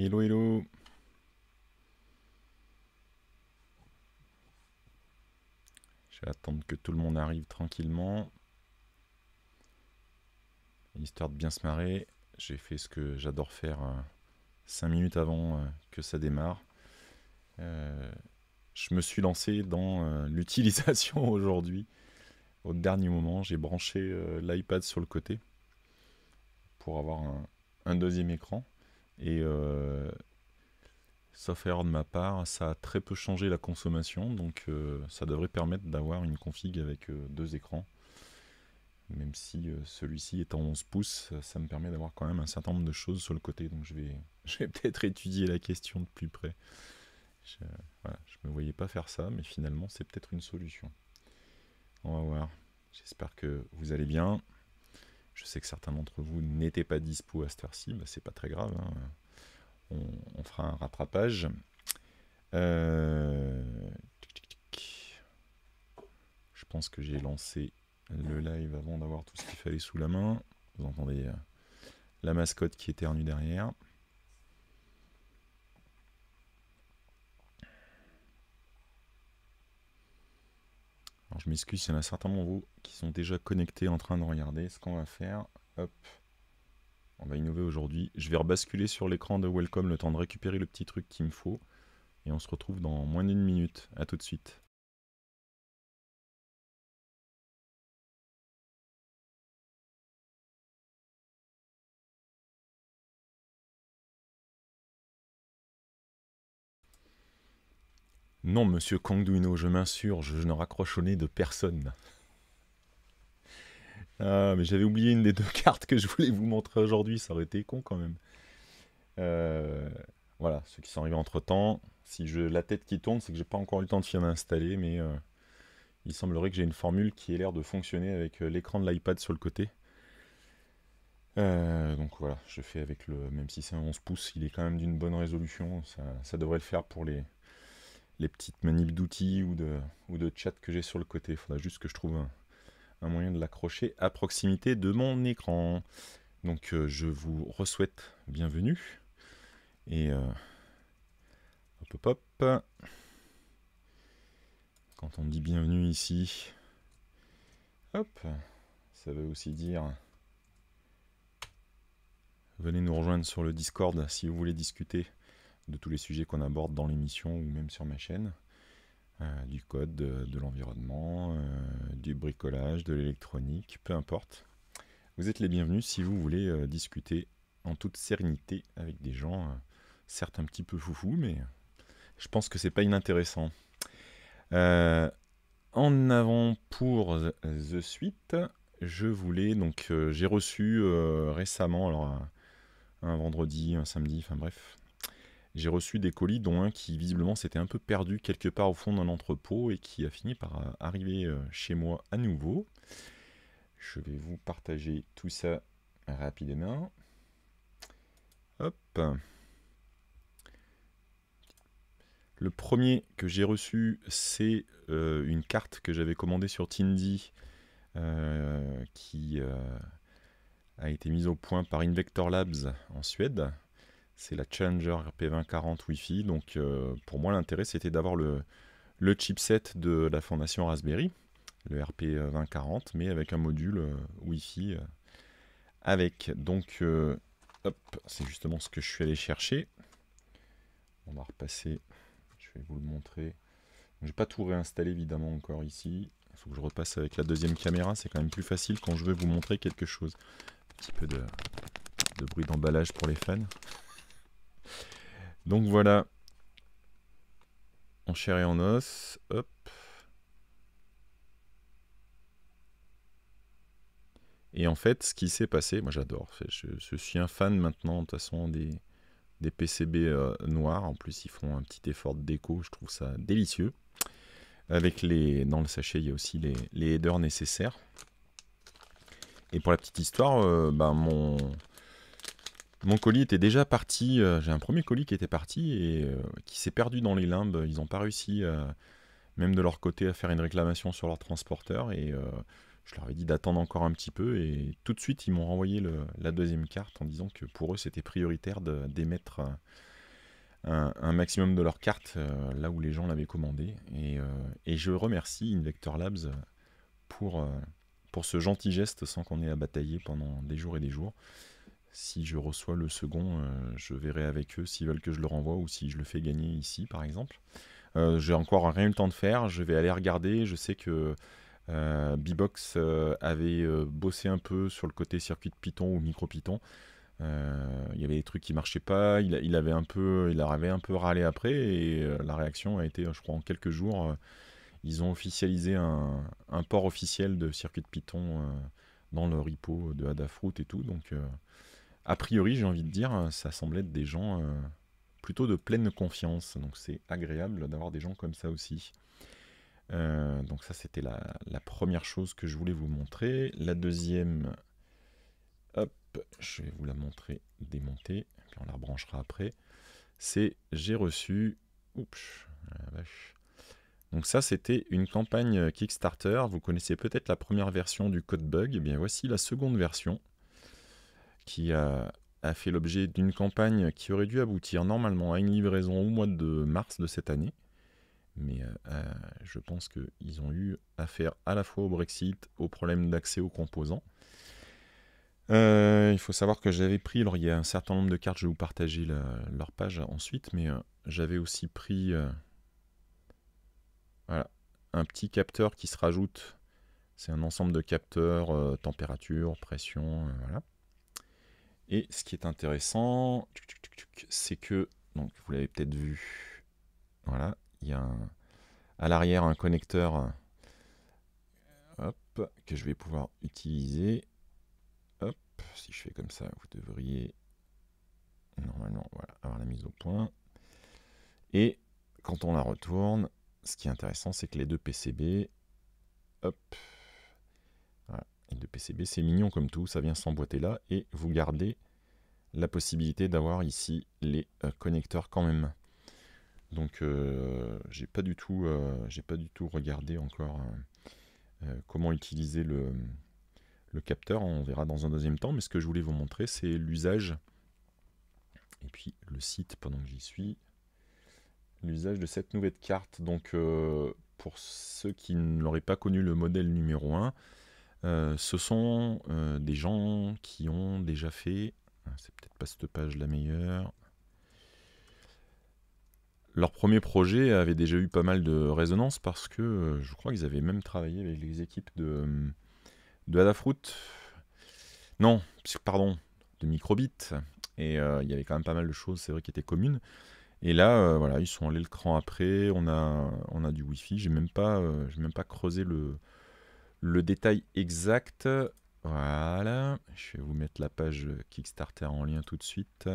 Hello, hello. Je vais attendre que tout le monde arrive tranquillement. Histoire de bien se marrer, j'ai fait ce que j'adore faire 5 euh, minutes avant euh, que ça démarre. Euh, je me suis lancé dans l'utilisation aujourd'hui. Au dernier moment, j'ai branché l'iPad sur le côté pour avoir un deuxième écran. Et euh, sauf erreur de ma part, ça a très peu changé la consommation, donc euh, ça devrait permettre d'avoir une config avec euh, deux écrans. Même si celui-ci est en 11 pouces, ça me permet d'avoir quand même un certain nombre de choses sur le côté, donc je vais, je vais peut-être étudier la question de plus près. Je ne me voyais pas faire ça, mais finalement c'est peut-être une solution. On va voir. J'espère que vous allez bien. Je sais que certains d'entre vous n'étaient pas dispo à cette heure-ci, bah, c'est pas très grave. Hein. On, fera un rattrapage. Euh, Je pense que j'ai lancé le live avant d'avoir tout ce qu'il fallait sous la main. Vous entendez euh, la mascotte qui éternue derrière. Alors je m'excuse, il y en a certains vous qui sont déjà connectés en train de regarder ce qu'on va faire. Hop, on va innover aujourd'hui. Je vais rebasculer sur l'écran de Welcome le temps de récupérer le petit truc qu'il me faut. Et on se retrouve dans moins d'une minute. A tout de suite. Non, monsieur Kangduino, je m'insurge, je ne raccroche au nez de personne. Ah, mais j'avais oublié une des deux cartes que je voulais vous montrer aujourd'hui, ça aurait été con quand même. Euh, voilà, ceux qui sont arrivés entre temps. Si je la tête qui tourne, c'est que j'ai pas encore eu le temps de finir d'installer, mais euh, il semblerait que j'ai une formule qui ait l'air de fonctionner avec euh, l'écran de l'iPad sur le côté. donc voilà, je fais avec le. Même si c'est un 11 pouces, il est quand même d'une bonne résolution. ça devrait le faire pour les, les petites manips d'outils ou de, ou de chat que j'ai sur le côté. Il faudra juste que je trouve un, moyen de l'accrocher à proximité de mon écran. Donc euh, je vous re-souhaite bienvenue. Et euh, hop hop hop. Quand on dit bienvenue ici, hop, ça veut aussi dire venez nous rejoindre sur le Discord si vous voulez discuter de tous les sujets qu'on aborde dans l'émission ou même sur ma chaîne. Euh, du code, de, l'environnement, euh, du bricolage, de l'électronique, peu importe. Vous êtes les bienvenus si vous voulez euh, discuter en toute sérénité avec des gens, certes un petit peu foufou, mais je pense que c'est pas inintéressant. en avant pour The Suite, je voulais donc j'ai reçu récemment, un vendredi, un samedi, enfin bref, j'ai reçu des colis, dont un qui visiblement s'était un peu perdu quelque part au fond d'un entrepôt et qui a fini par euh, arriver euh, chez moi à nouveau. Je vais vous partager tout ça rapidement. Hop. Le premier que j'ai reçu, c'est euh, une carte que j'avais commandée sur Tindy qui a été mise au point par Invector Labs en Suède. C'est la Challenger RP2040 Wi-Fi. Donc euh, pour moi, l'intérêt, c'était d'avoir le, chipset de la fondation Raspberry, le RP2040, mais avec un module euh, Wifi Wi-Fi euh, avec. Donc, hop, c'est justement ce que je suis allé chercher. On va repasser. Je vais vous le montrer. J'ai pas tout réinstallé évidemment encore ici. Il faut que je repasse avec la deuxième caméra. C'est quand même plus facile quand je veux vous montrer quelque chose. Un petit peu de bruit d'emballage pour les fans. Donc voilà. En chair et en os. Hop. Et en fait, ce qui s'est passé, moi j'adore, je, suis un fan maintenant de toute façon des, des PCB euh, noirs. En plus, ils font un petit effort de déco, je trouve ça délicieux. Avec les, dans le sachet, il y a aussi les, les headers nécessaires. Et pour la petite histoire, euh, ben, mon, mon colis était déjà parti, euh, j'ai un premier colis qui était parti et euh, qui s'est perdu dans les limbes. Ils n'ont pas réussi, euh, même de leur côté, à faire une réclamation sur leur transporteur. Et je leur ai dit d'attendre encore un petit peu. Et tout de suite, ils m'ont renvoyé la deuxième carte en disant que pour eux, c'était prioritaire d'émettre un, maximum de leurs cartes là où les gens l'avaient commandé. Et, je remercie Invector Labs pour, pour ce gentil geste sans qu'on ait à batailler pendant des jours et des jours si je reçois le second, euh, je verrai avec eux s'ils veulent que je le renvoie ou si je le fais gagner ici, par exemple. Euh, j'ai encore rien eu le temps de faire, je vais aller regarder, je sais que... Euh, Bbox euh, avait bossé un peu sur le côté circuit de Python ou micro Python. il y avait des trucs qui marchaient pas. Il, avait un peu, il un peu râlé après et la réaction a été, je crois, en quelques jours, ils ont officialisé un, port officiel de circuit de Python dans le repo de Adafruit et tout. Donc a priori, j'ai envie de dire, euh, ça semblait être des gens euh, plutôt de pleine confiance. Donc c'est agréable d'avoir des gens comme ça aussi. Euh, donc ça, c'était la, première chose que je voulais vous montrer. La deuxième, hop, je vais vous la montrer démontée, puis on la rebranchera après. C'est j'ai reçu, oups, ah, la vache. Donc ça, c'était une campagne Kickstarter. Vous connaissez peut-être la première version du code bug. Eh bien voici la seconde version qui a, fait l'objet d'une campagne qui aurait dû aboutir normalement à une livraison au mois de mars de cette année. Mais euh, euh, je pense qu'ils ont eu affaire à la fois au Brexit, aux problèmes d'accès aux composants. Euh, il faut savoir que j'avais pris, alors il y a un certain nombre de cartes, je vais vous partager leur page ensuite, mais j'avais aussi pris un petit capteur qui se rajoute. C'est un ensemble de capteurs, température, pression, voilà. Et ce qui est intéressant, c'est que, donc vous l'avez peut-être vu, voilà, il y a à l'arrière un connecteur que je vais pouvoir utiliser. Hop, si je fais comme ça, vous devriez normalement avoir la mise au point. Et quand on la retourne, ce qui est intéressant, c'est que les deux PCB, hop, de PCB, c'est mignon comme tout, ça vient s'emboîter là, et vous gardez la possibilité d'avoir ici les euh, connecteurs quand même. Donc euh, j'ai pas du tout euh, j'ai pas du tout regardé encore comment utiliser le, le, capteur, on verra dans un deuxième temps, mais ce que je voulais vous montrer c'est l'usage et puis le site pendant que j'y suis. L'usage de cette nouvelle carte. Donc pour ceux qui n'auraient pas connu le modèle numéro 1, euh, ce sont euh, des gens qui ont déjà fait, hein, c'est peut-être pas cette page la meilleure, leur premier projet avait déjà eu pas mal de résonance parce que euh, je crois qu'ils avaient même travaillé avec les équipes de, de Adafruit, non, pardon, de Microbit, et il y avait quand même pas mal de choses, c'est vrai, qui étaient communes. Et là, voilà, ils sont allés le cran après, on a, on a du Wi-Fi, j'ai même, pas, même pas creusé le, le détail exact. Voilà, je vais vous mettre la page Kickstarter en lien tout de suite.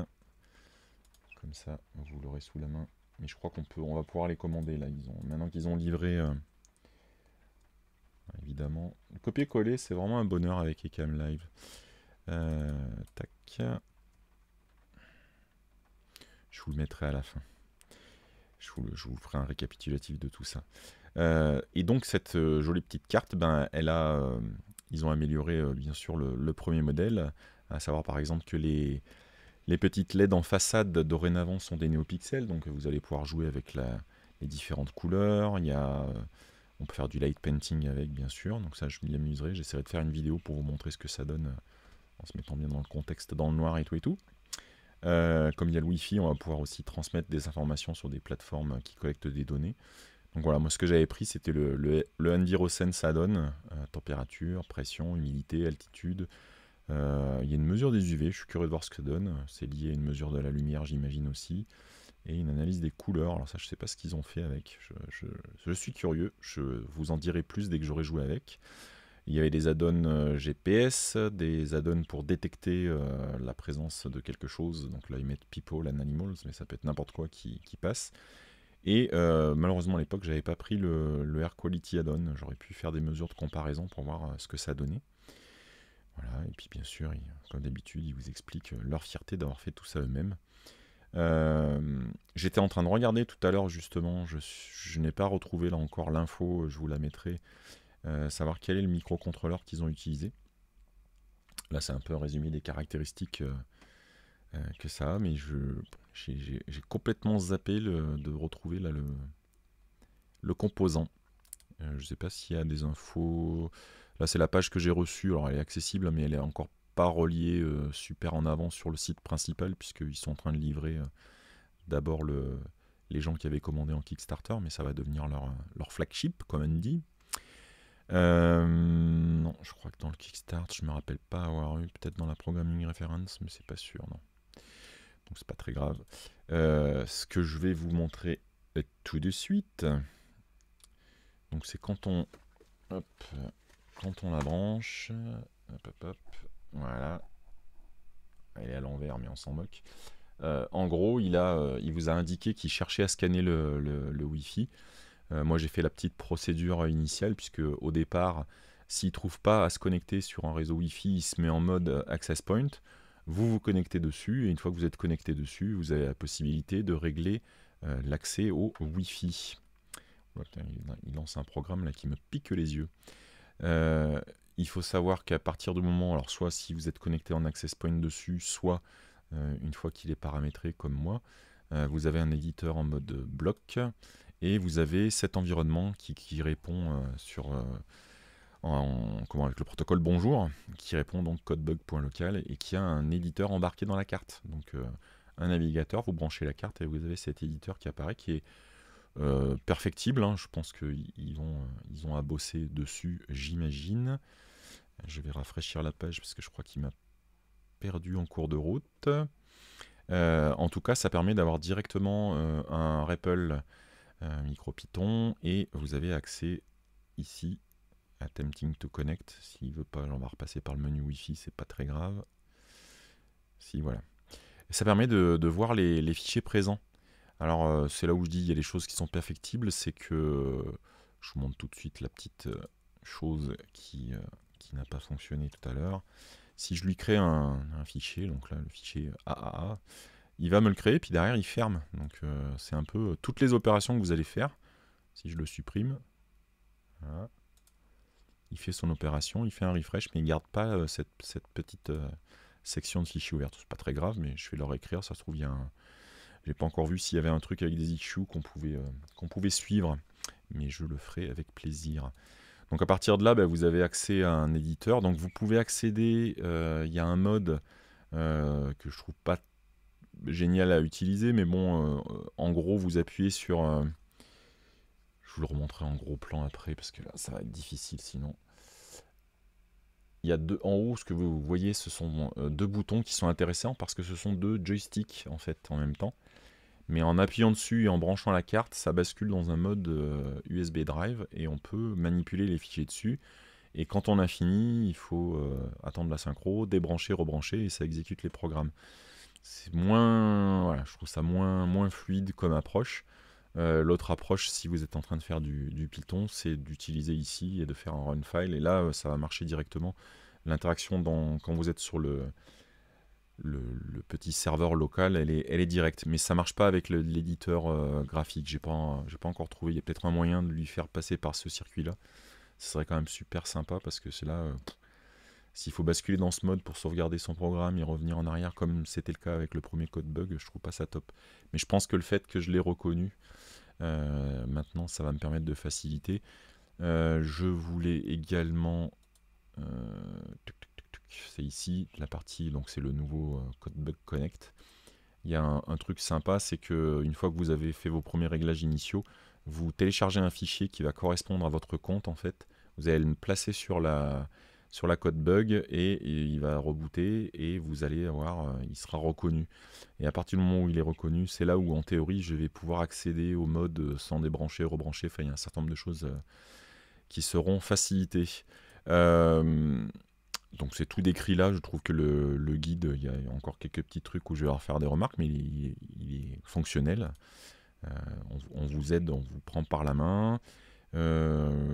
Comme ça, vous l'aurez sous la main. Mais je crois qu'on peut, on va pouvoir les commander là. Ils ont, maintenant qu'ils ont livré, euh, bah, évidemment. copier-coller, c'est vraiment un bonheur avec Ekam Live. Euh, tac. Je vous le mettrai à la fin. Je vous, je vous ferai un récapitulatif de tout ça. Euh, et donc cette euh, jolie petite carte, ben, elle euh, ils ont amélioré bien sûr le, premier modèle, à savoir par exemple que les, petites LED en façade dorénavant sont des néopixels, donc vous allez pouvoir jouer avec les différentes couleurs. on peut faire du light painting avec, bien sûr, donc ça je m'y amuserai. J'essaierai de faire une vidéo pour vous montrer ce que ça donne en se mettant bien dans le contexte, dans le noir et tout et tout. comme il y a le Wi-Fi, on va pouvoir aussi transmettre des informations sur des plateformes qui collectent des données. Donc voilà, moi ce que j'avais pris c'était le, le, Envirosense add-on, euh, température, pression, humidité, altitude. Euh, il y a une mesure des UV, je suis curieux de voir ce que ça donne. C'est lié à une mesure de la lumière, j'imagine aussi. Et une analyse des couleurs. Alors ça, je sais pas ce qu'ils ont fait avec. Je, suis curieux. Je vous en dirai plus dès que j'aurai joué avec. Il y avait des add-ons euh, GPS, des add-ons pour détecter la présence de quelque chose. Donc là, ils mettent people and animals, mais ça peut être n'importe quoi qui passe. Et euh, malheureusement à l'époque, j'avais pas pris le, Air Quality Add-on. J'aurais pu faire des mesures de comparaison pour voir euh, ce que ça donnait. Voilà, et puis bien sûr, comme d'habitude, ils vous expliquent euh, leur fierté d'avoir fait tout ça eux-mêmes. J'étais en train de regarder tout à l'heure justement, je, n'ai pas retrouvé là encore l'info, je vous la mettrai, savoir quel est le microcontrôleur qu'ils ont utilisé. Là c'est un peu résumé des caractéristiques euh, que ça, mais je j'ai complètement zappé le, de retrouver là le, le composant. Euh, je sais pas s'il y a des infos. Là, c'est la page que j'ai reçue. Alors, elle est accessible, mais elle est encore pas reliée euh, super en avant sur le site principal, puisqu'ils sont en train de livrer d'abord le, les gens qui avaient commandé en Kickstarter, mais ça va devenir leur, leur flagship, comme on dit. non, je crois que dans le Kickstarter, je me rappelle pas avoir eu, peut-être dans la programming reference, mais c'est pas sûr, non. Donc c'est pas très grave. Euh, ce que je vais vous montrer tout de suite, donc c'est quand on, quand on la branche, hop, hop, voilà, elle est à l'envers mais on s'en moque. Euh, en gros, il, a, euh, il vous a indiqué qu'il cherchait à scanner le, le, Wi-Fi. moi, j'ai fait la petite procédure initiale, puisque au départ, s'il ne trouve pas à se connecter sur un réseau Wi-Fi, il se met en mode access point. Vous vous connectez dessus et une fois que vous êtes connecté dessus, vous avez la possibilité de régler euh, l'accès au Wi-Fi. Il lance un programme là qui me pique les yeux. Euh, il faut savoir qu'à partir du moment, alors soit si vous êtes connecté en access point dessus, soit euh, une fois qu'il est paramétré comme moi, vous avez un éditeur en mode bloc et vous avez cet environnement qui répond sur en, comment, avec le protocole Bonjour, qui répond donc codebug.local et qui a un éditeur embarqué dans la carte. Donc euh, un navigateur, vous branchez la carte et vous avez cet éditeur qui apparaît, qui est euh, perfectible. Hein. Je pense qu'ils ont, euh, ils ont à bosser dessus, j'imagine. Je vais rafraîchir la page parce que je crois qu'il m'a perdu en cours de route. en tout cas, ça permet d'avoir directement un REPL Python et vous avez accès ici Attempting to connect. S'il veut pas, on va repasser par le menu Wi-Fi, c'est pas très grave. Si, voilà. ça permet de, voir les, fichiers présents. Alors, euh, c'est là où je dis il y a des choses qui sont perfectibles, c'est que je vous montre tout de suite la petite euh, chose qui, euh, qui n'a pas fonctionné tout à l'heure. Si je lui crée un, fichier, donc là le fichier AAA, il va me le créer, puis derrière il ferme. Donc c'est un peu toutes les opérations que vous allez faire. Si je le supprime, voilà il fait son opération, il fait un refresh, mais il garde pas euh, cette, petite euh, section de fichiers ouverte. C'est pas très grave, mais je vais leur écrire. Ça se trouve, il J'ai pas encore vu s'il y avait un truc avec des issues qu'on pouvait, euh, qu'on pouvait suivre, mais je le ferai avec plaisir. Donc à partir de là, bah, vous avez accès à un éditeur. Donc vous pouvez accéder, il y a un mode que je trouve pas génial à utiliser, mais bon, en gros, vous appuyez sur je vous le remontrerai en gros plan après parce que là, ça va être difficile sinon. Il y a deux, en haut, ce que vous voyez, ce sont euh, deux boutons qui sont intéressants parce que ce sont deux joysticks en fait en même temps. Mais en appuyant dessus et en branchant la carte, ça bascule dans un mode USB euh, Drive et on peut manipuler les fichiers dessus. Et quand on a fini, il faut euh, attendre la synchro, débrancher, rebrancher, et ça exécute les programmes. C'est moins, voilà, je trouve ça moins, moins fluide comme approche. Euh, l'autre approche, si vous êtes en train de faire du, Python, c'est d'utiliser ici et de faire un run file. Et là, euh, ça va marcher directement. L'interaction quand vous êtes sur le, petit serveur local, elle est, directe. Mais ça ne marche pas avec l'éditeur euh, graphique. J'ai pas, pas encore trouvé. Il y a peut-être un moyen de lui faire passer par ce circuit-là. Ce serait quand même super sympa parce que c'est là, s'il faut basculer dans ce mode pour sauvegarder son programme et revenir en arrière comme c'était le cas avec le premier code bug, je trouve pas ça top. Mais je pense que le fait que je l'ai reconnu, euh, maintenant ça va me permettre de faciliter. Euh, je voulais également... Euh, c'est ici, la partie, donc c'est le nouveau code bug connect. Il y a un, un truc sympa, c'est que une fois que vous avez fait vos premiers réglages initiaux, vous téléchargez un fichier qui va correspondre à votre compte en fait. Vous allez le placer sur la, sur la code bug et, il va rebooter et vous allez avoir, euh, il sera reconnu. Et à partir du moment où il est reconnu, c'est là où en théorie je vais pouvoir accéder au mode euh, sans débrancher, rebrancher. Enfin, il y a un certain nombre de choses euh, qui seront facilitées. donc c'est tout décrit là, je trouve que le, guide, il y a encore quelques petits trucs où je vais refaire faire des remarques, mais il, est, fonctionnel. on, vous aide, on vous prend par la main.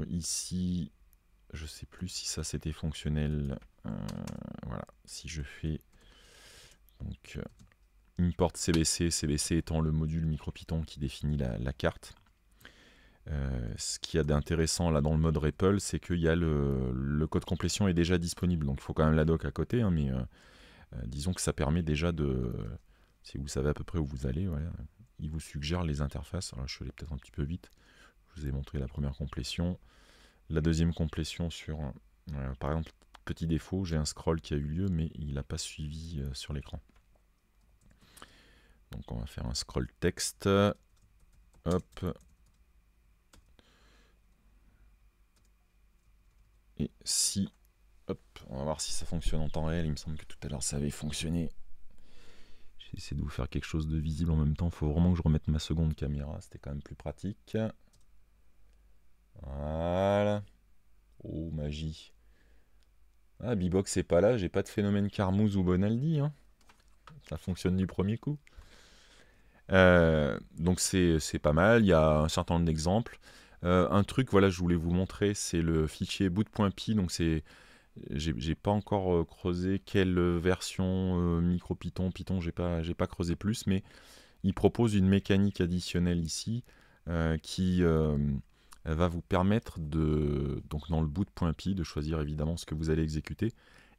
ici, je sais plus si ça c'était fonctionnel. Euh, voilà, si je fais donc une euh, import CBC, CBC étant le module micro-python qui définit la, carte. Euh, ce qu'il y a d'intéressant là dans le mode REPL, c'est que le, code complétion est déjà disponible, donc il faut quand même la doc à côté, hein, mais disons que ça permet déjà de, si vous savez à peu près où vous allez, il vous suggère les interfaces. je suis peut-être un petit peu vite, je vous ai montré la première complétion la deuxième complétion sur, euh, par exemple, petit défaut, j'ai un scroll qui a eu lieu, mais il n'a pas suivi euh, sur l'écran. Donc on va faire un scroll texte. Hop. Et si... Hop, on va voir si ça fonctionne en temps réel. Il me semble que tout à l'heure ça avait fonctionné. essayé de vous faire quelque chose de visible en même temps. Il faut vraiment que je remette ma seconde caméra. C'était quand même plus pratique. Voilà. Oh, magie. Ah, Bibox c'est pas là, j'ai pas de phénomène Carmouze ou Bonaldi. Hein. Ça fonctionne du premier coup. Euh, donc c'est pas mal, il y a un certain nombre d'exemples. Euh, un truc, voilà, je voulais vous montrer, c'est le fichier boot.py. Donc c'est, j'ai pas encore euh, creusé quelle version micro Python, Python, j'ai pas, pas creusé plus, mais il propose une mécanique additionnelle ici qui va vous permettre de, donc dans le boot.py de de choisir évidemment ce que vous allez exécuter.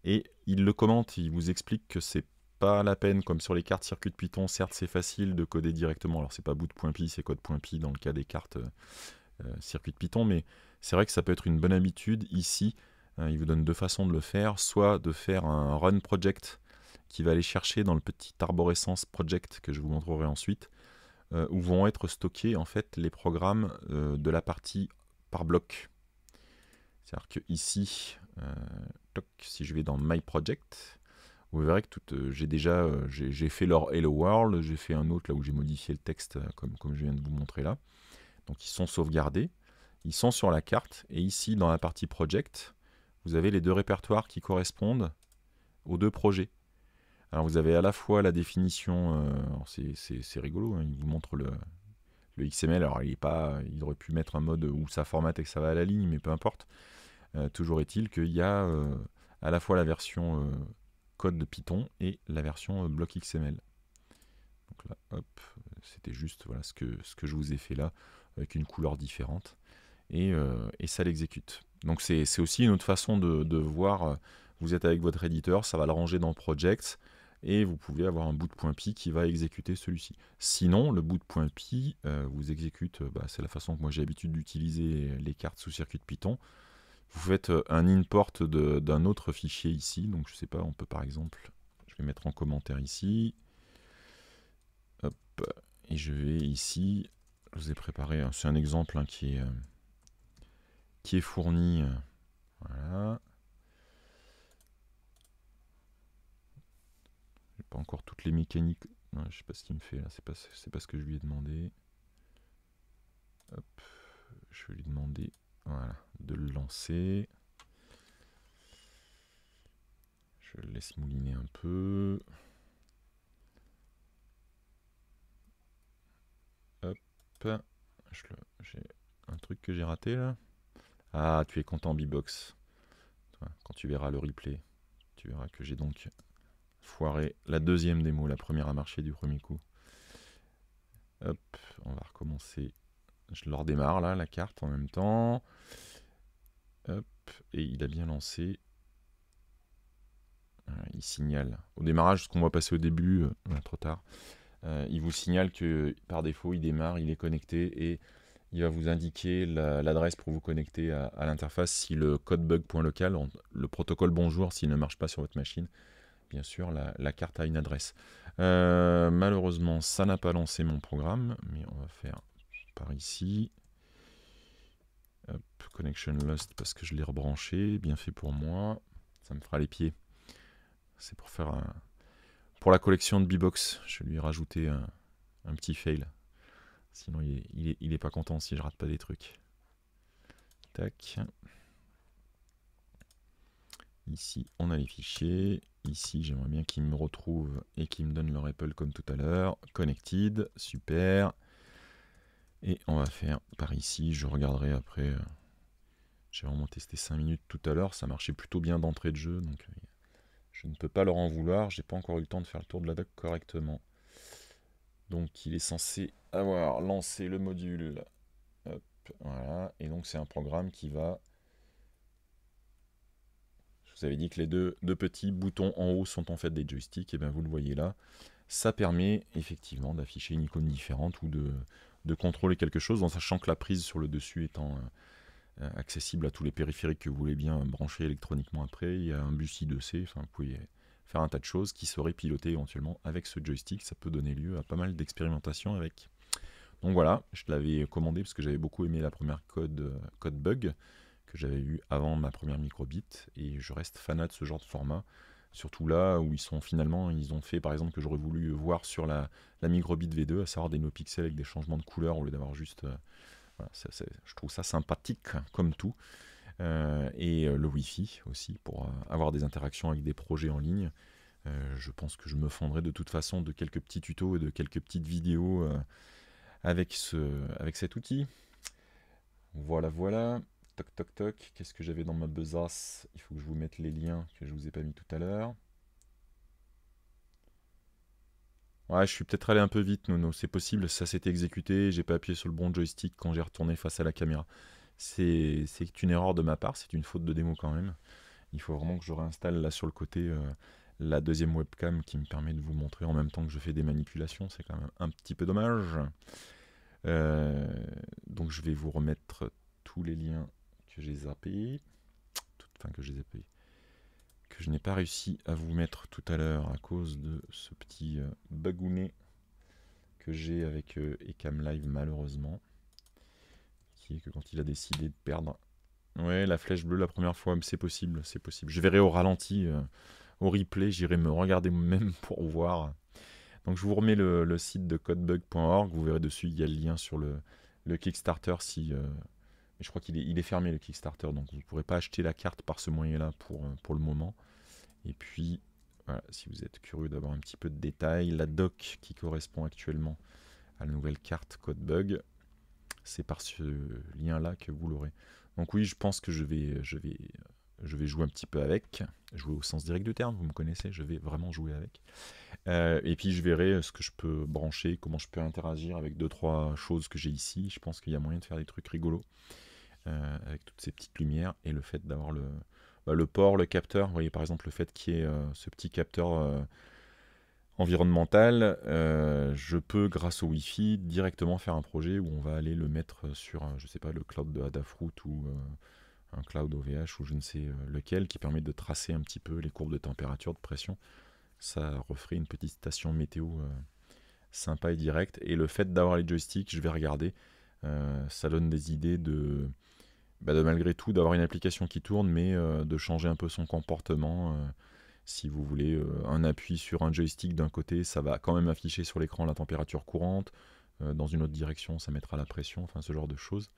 Et il le commente, il vous explique que c'est pas la peine, comme sur les cartes circuit de Python, certes c'est facile de coder directement, alors c'est pas bout c'est code.py dans le cas des cartes euh, euh, circuit de Python, mais c'est vrai que ça peut être une bonne habitude ici, euh, il vous donne deux façons de le faire, soit de faire un run project qui va aller chercher dans le petit arborescence project que je vous montrerai ensuite, euh, où vont être stockés en fait les programmes euh, de la partie par bloc. C'est-à-dire que ici, euh, si je vais dans My Project, vous verrez que j'ai déjà j'ai fait leur Hello World, j'ai fait un autre là où j'ai modifié le texte comme, comme je viens de vous montrer là. Donc ils sont sauvegardés, ils sont sur la carte, et ici dans la partie Project, vous avez les deux répertoires qui correspondent aux deux projets. Alors vous avez à la fois la définition, euh, c'est rigolo, hein, il vous montre le, XML, alors il est pas, il aurait pu mettre un mode où ça formate et que ça va à la ligne, mais peu importe. Euh, toujours est-il qu'il y a euh, à la fois la version code de Python et la version bloc XML. Donc là, hop, c'était juste voilà, ce, que, ce que je vous ai fait là, avec une couleur différente, et, ça l'exécute. Donc c'est aussi une autre façon de, de, voir, vous êtes avec votre éditeur, ça va le ranger dans Project, et vous pouvez avoir un bout de point pi qui va exécuter celui-ci. Sinon, le bout de point pi euh, vous exécute, euh, bah, c'est la façon que moi j'ai l'habitude d'utiliser les cartes sous circuit de Python. Vous faites euh, un import d'un autre fichier ici, donc je ne sais pas, on peut par exemple, je vais mettre en commentaire ici, hop, et je vais ici, je vous ai préparé, c'est un exemple hein, qui, est, qui est fourni, voilà, pas encore toutes les mécaniques. je sais pas ce qu'il me fait là, c'est pas, ce que je lui ai demandé. je vais lui demander de le lancer. Je le laisse mouliner un peu. Hop, j'ai un truc que j'ai raté là. Ah, tu es content, B-Box. Quand tu verras le replay, tu verras que j'ai donc foiré. La deuxième démo, la première à marché du premier coup. Hop, on va recommencer. Je leur démarre là, la carte en même temps. Hop, et il a bien lancé. Il signale. Au démarrage, ce qu'on voit passer au début, euh, trop tard, euh, il vous signale que par défaut, il démarre, il est connecté et il va vous indiquer l'adresse pour vous connecter à, l'interface si le code bug.local le protocole bonjour, s'il ne marche pas sur votre machine, bien sûr, la, carte a une adresse. Euh, malheureusement, ça n'a pas lancé mon programme, mais on va faire par ici. Hop, connection lost parce que je l'ai rebranché, bien fait pour moi. Ça me fera les pieds. C'est pour faire un... pour la collection de B-Box, je lui rajouter un, petit fail. Sinon, il n'est pas content si je rate pas des trucs. Tac. Ici, on a les fichiers. Ici, j'aimerais bien qu'ils me retrouvent et qu'ils me donnent leur Apple comme tout à l'heure. Connected, super. Et on va faire par ici. Je regarderai après. Euh, j'ai vraiment testé 5 minutes tout à l'heure. Ça marchait plutôt bien d'entrée de jeu. Donc, euh, je ne peux pas leur en vouloir. J'ai pas encore eu le temps de faire le tour de la doc correctement. Donc, il est censé avoir lancé le module. voilà. Et donc, c'est un programme qui va vous avez dit que les deux, petits boutons en haut sont en fait des joysticks, et bien vous le voyez là, ça permet effectivement d'afficher une icône différente ou de, contrôler quelque chose en sachant que la prise sur le dessus étant euh, euh, accessible à tous les périphériques que vous voulez bien brancher électroniquement après, il y a un bus I2C, enfin vous pouvez faire un tas de choses qui seraient pilotées éventuellement avec ce joystick, ça peut donner lieu à pas mal d'expérimentations avec. Donc voilà, je l'avais commandé parce que j'avais beaucoup aimé la première code euh, bug que j'avais eu avant ma première microbit et je reste fanat de ce genre de format. Surtout là où ils sont finalement, ils ont fait par exemple que j'aurais voulu voir sur la, la microbit V2, à savoir des no pixels avec des changements de couleur au lieu d'avoir juste. Euh, je trouve ça sympathique comme tout. Euh, et euh, le wifi aussi pour avoir des interactions avec des projets en ligne. je pense que je me fonderai de toute façon de quelques petits tutos et de quelques petites vidéos avec, ce, avec cet outil. Voilà, voilà. Toc, toc, toc. Qu'est-ce que j'avais dans ma besace Il faut que je vous mette les liens que je vous ai pas mis tout à l'heure. Ouais, je suis peut-être allé un peu vite, Nono. C'est possible, ça s'est exécuté. J'ai pas appuyé sur le bon joystick quand j'ai retourné face à la caméra. C'est une erreur de ma part, c'est une faute de démo quand même. Il faut vraiment que je réinstalle là sur le côté euh, la deuxième webcam qui me permet de vous montrer en même temps que je fais des manipulations. C'est quand même un petit peu dommage. Euh, donc je vais vous remettre tous les liens que j'ai zappé, enfin que j'ai zappé, que je n'ai pas réussi à vous mettre tout à l'heure à cause de ce petit euh, bagounet que j'ai avec Ecam euh, Live malheureusement, qui est que quand il a décidé de perdre. Ouais, la flèche bleue la première fois, c'est possible, c'est possible. Je verrai au ralenti, euh, au replay, j'irai me regarder même pour voir. Donc je vous remets le, site de codebug.org, vous verrez dessus, il y a le lien sur le, Kickstarter si je crois qu'il est, fermé le Kickstarter, donc vous ne pourrez pas acheter la carte par ce moyen-là pour, euh, pour le moment. Et puis, si vous êtes curieux d'avoir un petit peu de détails, la doc qui correspond actuellement à la nouvelle carte Codebug, c'est par ce lien-là que vous l'aurez. Donc oui, je pense que je vais, je vais, je vais jouer un petit peu avec, jouer au sens direct du terme, vous me connaissez, je vais vraiment jouer avec. Euh, et puis je verrai euh, ce que je peux brancher, comment je peux interagir avec deux trois choses que j'ai ici. Je pense qu'il y a moyen de faire des trucs rigolos. Euh, avec toutes ces petites lumières et le fait d'avoir le, bah, le port, le capteur. Vous voyez par exemple le fait qu'il y ait euh, ce petit capteur euh, environnemental, je peux grâce au Wi-Fi directement faire un projet où on va aller le mettre sur, je sais pas, le cloud de Adafruit ou un cloud OVH ou je ne sais lequel qui permet de tracer un petit peu les courbes de température, de pression. Ça referait une petite station météo sympa et directe. Et le fait d'avoir les joysticks, je vais regarder. ça donne des idées de, bah, malgré tout d'avoir une application qui tourne, mais euh, de changer un peu son comportement. Euh, si vous voulez euh, un appui sur un joystick d'un côté, ça va quand même afficher sur l'écran la température courante. dans une autre direction, ça mettra la pression, enfin ce genre de choses.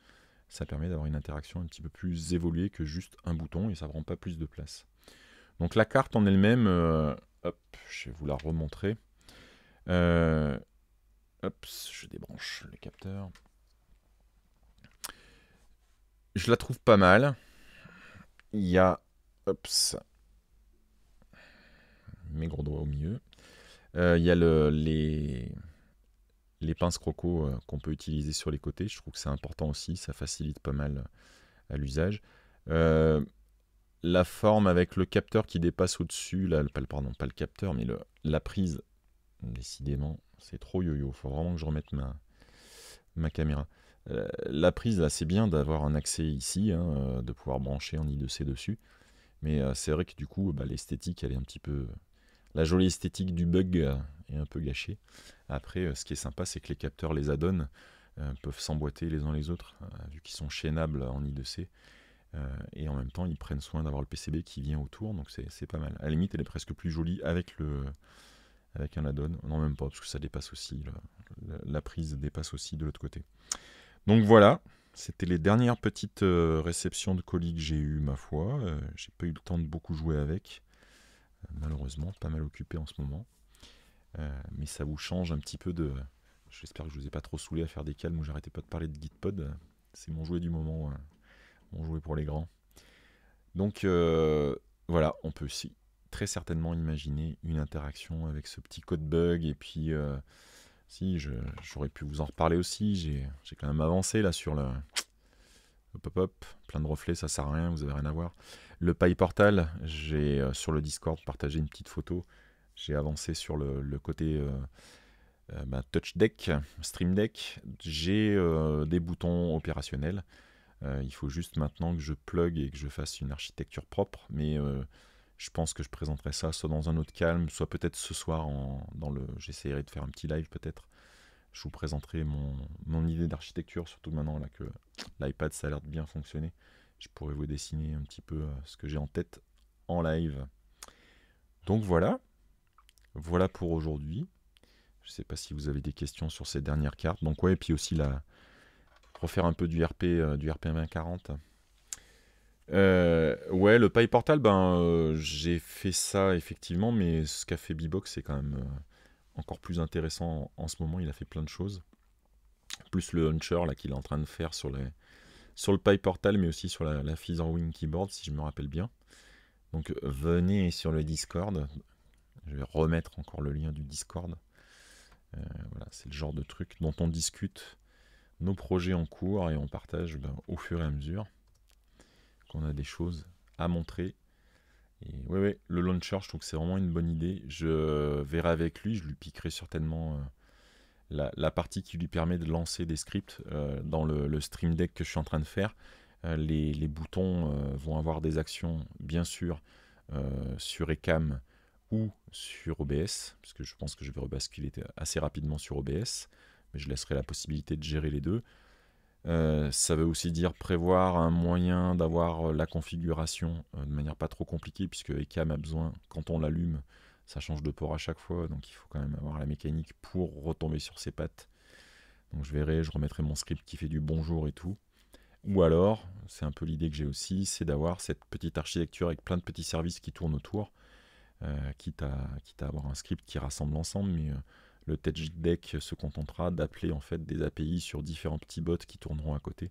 Ça permet d'avoir une interaction un petit peu plus évoluée que juste un bouton et ça ne prend pas plus de place. Donc la carte en elle-même, hop, je vais vous la remontrer. hop, je débranche le capteur. Je la trouve pas mal. Il y a... Mes gros doigts au mieux. Euh, il y a les, les pinces croco euh, qu'on peut utiliser sur les côtés. Je trouve que c'est important aussi. Ça facilite pas mal euh, à l'usage. la forme avec le capteur qui dépasse au-dessus, pardon, pas le capteur, mais le, la prise, décidément, c'est trop yo-yo. Il faut vraiment que je remette ma, ma caméra. Euh, la prise, là, c'est bien d'avoir un accès ici, hein, euh, de pouvoir brancher en I2C dessus. Mais euh, c'est vrai que du coup, bah, l'esthétique, elle est un petit peu. La jolie esthétique du bug est un peu gâchée. Après, ce qui est sympa, c'est que les capteurs, les add peuvent s'emboîter les uns les autres, vu qu'ils sont chaînables en I2C. et en même temps, ils prennent soin d'avoir le PCB qui vient autour, donc c'est pas mal. À la limite, elle est presque plus jolie avec le avec un add-on. Non, même pas, parce que ça dépasse aussi. la prise dépasse aussi de l'autre côté. Donc voilà, c'était les dernières petites euh, réceptions de colis que j'ai eues, ma foi. Euh, j'ai pas eu le temps de beaucoup jouer avec. Euh, malheureusement, pas mal occupé en ce moment. mais ça vous change un petit peu de. J'espère que je vous ai pas trop saoulé à faire des calmes où j'arrêtais pas de parler de GitPod. C'est mon jouet du moment, hein. mon jouet pour les grands. Donc voilà, on peut aussi très certainement imaginer une interaction avec ce petit code bug et puis si, j'aurais pu vous en reparler aussi. J'ai quand même avancé là sur le. Hop, hop, plein de reflets, ça sert à rien, vous avez rien à voir. Le Pi Portal, j'ai euh, sur le Discord partagé une petite photo. J'ai avancé sur le, côté euh, euh, Touch Deck, Stream Deck. J'ai des boutons opérationnels. il faut juste maintenant que je plug et que je fasse une architecture propre. Mais je pense que je présenterai ça soit dans un autre calme, soit peut-être ce soir dans le. J'essaierai de faire un petit live peut-être. Je vous présenterai mon, idée d'architecture, surtout maintenant là que l'iPad ça a l'air de bien fonctionner. Je pourrais vous dessiner un petit peu euh, ce que j'ai en tête en live. Donc voilà. Voilà pour aujourd'hui. Je ne sais pas si vous avez des questions sur ces dernières cartes. Donc ouais, et puis aussi la refaire un peu du RP euh, du RP 2040. Euh, ouais, le Pi portal, ben, euh, j'ai fait ça effectivement, mais ce qu'a fait Bebox, c'est quand même euh, encore plus intéressant en, ce moment. Il a fait plein de choses. Plus le launcher là qu'il est en train de faire sur, sur le Pi portal, mais aussi sur la, la Featherwing Keyboard, si je me rappelle bien. Donc venez sur le Discord. Je vais remettre encore le lien du Discord. voilà, c'est le genre de truc dont on discute nos projets en cours et on partage ben, au fur et à mesure on a des choses à montrer. Et oui le launcher, je trouve que c'est vraiment une bonne idée. Je verrai avec lui, je lui piquerai certainement euh, la, partie qui lui permet de lancer des scripts euh, dans le, Stream Deck que je suis en train de faire. Euh, les, boutons vont avoir des actions, bien sûr, sur ECAM ou sur OBS, parce que je pense que je vais rebasculer assez rapidement sur OBS, mais je laisserai la possibilité de gérer les deux. Euh, ça veut aussi dire prévoir un moyen d'avoir euh, la configuration euh, de manière pas trop compliquée, puisque ECAM a besoin, quand on l'allume, ça change de port à chaque fois, donc il faut quand même avoir la mécanique pour retomber sur ses pattes. Donc je verrai, je remettrai mon script qui fait du bonjour et tout. Ou alors, c'est un peu l'idée que j'ai aussi, c'est d'avoir cette petite architecture avec plein de petits services qui tournent autour, quitte, à, avoir un script qui rassemble l'ensemble, mais le Tech Deck se contentera d'appeler en fait des API sur différents petits bots qui tourneront à côté.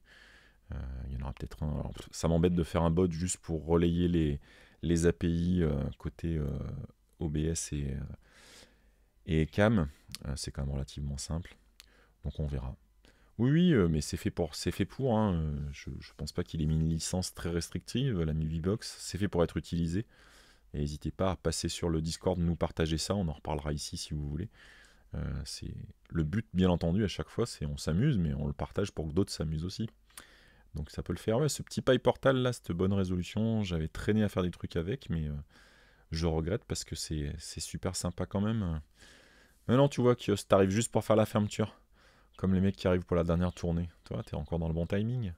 Euh, il y en aura peut-être un. ça m'embête de faire un bot juste pour relayer les, les API euh, côté euh, OBS et, et CAM. c'est quand même relativement simple. Donc on verra. Oui, oui, mais c'est fait pour. C'est fait pour hein. Je ne pense pas qu'il ait mis une licence très restrictive, la Box. C'est fait pour être utilisé. n'hésitez pas à passer sur le Discord, nous partager ça. On en reparlera ici si vous voulez. Euh, c'est le but, bien entendu, à chaque fois, c'est on s'amuse, mais on le partage pour que d'autres s'amusent aussi. Donc ça peut le faire. ce petit paille portal là, cette bonne résolution, j'avais traîné à faire des trucs avec, mais euh, je regrette parce que c'est super sympa quand même. Maintenant, tu vois que t'arrives juste pour faire la fermeture, comme les mecs qui arrivent pour la dernière tournée. Toi, t'es encore dans le bon timing.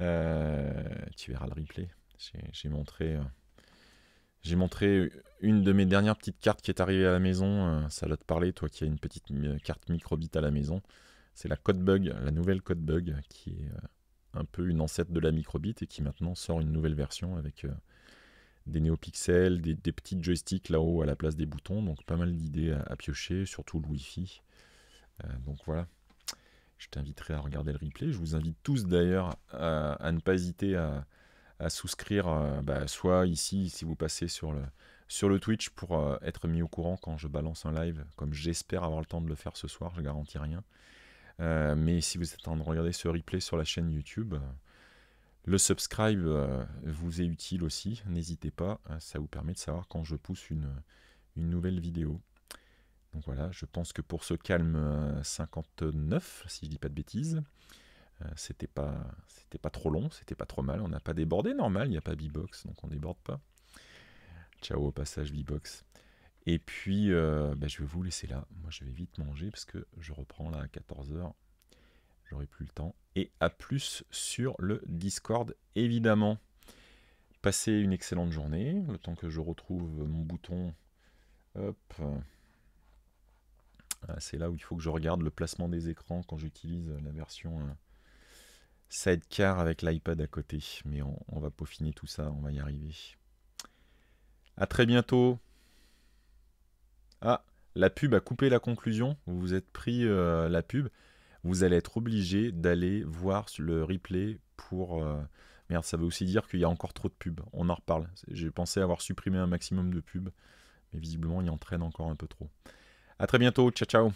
Euh, tu verras le replay. J'ai montré. J'ai montré une de mes dernières petites cartes qui est arrivée à la maison. Euh, ça va te parler, toi qui as une petite euh, carte microbit à la maison. C'est la Codebug, la nouvelle Codebug, qui est euh, un peu une ancêtre de la microbit et qui maintenant sort une nouvelle version avec des néopixels, des, petits joysticks là-haut à la place des boutons. Donc pas mal d'idées à, piocher, surtout le Wi-Fi. donc voilà. Je t'inviterai à regarder le replay. Je vous invite tous d'ailleurs à, ne pas hésiter à, à souscrire, euh, bah, soit ici, si vous passez sur le, sur le Twitch pour euh, être mis au courant quand je balance un live, comme j'espère avoir le temps de le faire ce soir, je garantis rien. Euh, mais si vous êtes en train de regarder ce replay sur la chaîne YouTube, le subscribe vous est utile aussi, n'hésitez pas, ça vous permet de savoir quand je pousse une, une nouvelle vidéo. Donc voilà, je pense que pour ce calme 59, si je dis pas de bêtises, euh, c'était pas c'était pas trop long, c'était pas trop mal. On n'a pas débordé, normal, il n'y a pas B-Box, donc on déborde pas. Ciao au passage B-Box. Et puis, euh, bah, je vais vous laisser là. Moi, je vais vite manger parce que je reprends là à 14h. J'aurai plus le temps. Et à plus sur le Discord, évidemment. Passez une excellente journée. Le temps que je retrouve mon bouton. Hop. Ah, c'est là où il faut que je regarde le placement des écrans quand j'utilise la version. Euh, sidecar avec l'iPad à côté. Mais on, va peaufiner tout ça, on va y arriver. À très bientôt. Ah, la pub a coupé la conclusion. Vous vous êtes pris euh, la pub. Vous allez être obligé d'aller voir le replay pour. Euh, merde, ça veut aussi dire qu'il y a encore trop de pubs. On en reparle. J'ai pensé avoir supprimé un maximum de pubs, mais visiblement, il en traîne encore un peu trop. À très bientôt. Ciao, ciao.